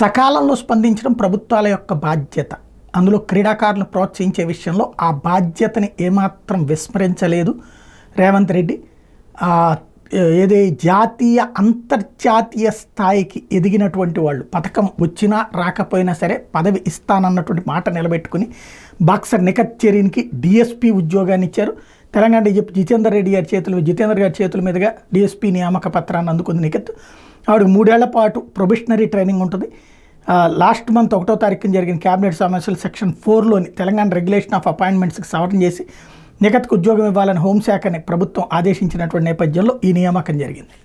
సకాలంలో స్పందించడం ప్రభుత్వాల యొక్క బాధ్యత అందులో క్రీడాకారులు ప్రోత్సహించే విషయంలో ఆ బాధ్యతని ఏమాత్రం విస్మరించలేదు రేవంత్ రెడ్డి ఏదే జాతీయ అంతర్జాతీయ స్థాయికి ఎదిగినటువంటి వాళ్ళు పథకం వచ్చినా రాకపోయినా సరే పదవి ఇస్తానన్నటువంటి మాట నిలబెట్టుకుని బాక్సర్ నిఖత్ చెరీన్కి డిఎస్పి ఉద్యోగాన్ని ఇచ్చారు తెలంగాణ డీజీపీ జితేందర్ రెడ్డి గారి చేతులు జితేందర్ గారి చేతుల మీదుగా డిఎస్పీ నియామక పత్రాన్ని అందుకుంది నికెత్ ఆవిడకి మూడేళ్ల పాటు ప్రొబిషనరీ ట్రైనింగ్ ఉంటుంది లాస్ట్ మంత్ ఒకటో తారీఖున జరిగిన క్యాబినెట్ సమావేశాలు సెక్షన్ ఫోర్లోని తెలంగాణ రెగ్యులేషన్ ఆఫ్ అపాయింట్మెంట్స్కి సవరణ చేసి నికత్కు ఉద్యోగం ఇవ్వాలని హోంశాఖని ప్రభుత్వం ఆదేశించినటువంటి నేపథ్యంలో ఈ నియామకం జరిగింది